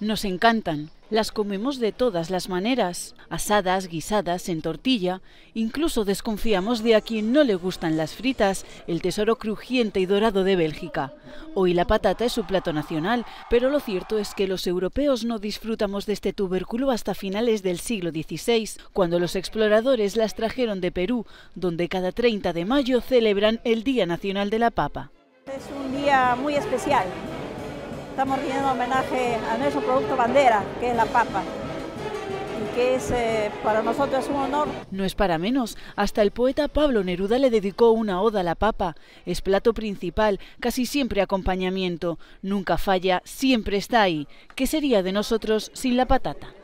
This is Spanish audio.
Nos encantan. Las comemos de todas las maneras, asadas, guisadas, en tortilla. Incluso desconfiamos de a quien no le gustan las fritas, el tesoro crujiente y dorado de Bélgica. Hoy la patata es su plato nacional, pero lo cierto es que los europeos no disfrutamos de este tubérculo hasta finales del siglo XVI, cuando los exploradores las trajeron de Perú, donde cada 30 de mayo celebran el Día Nacional de la Papa. Es un día muy especial, estamos rindiendo homenaje a nuestro producto bandera, que es la papa y que es eh, para nosotros un honor. No es para menos, hasta el poeta Pablo Neruda le dedicó una oda a la papa. Es plato principal, casi siempre acompañamiento, nunca falla, siempre está ahí. ¿Qué sería de nosotros sin la patata?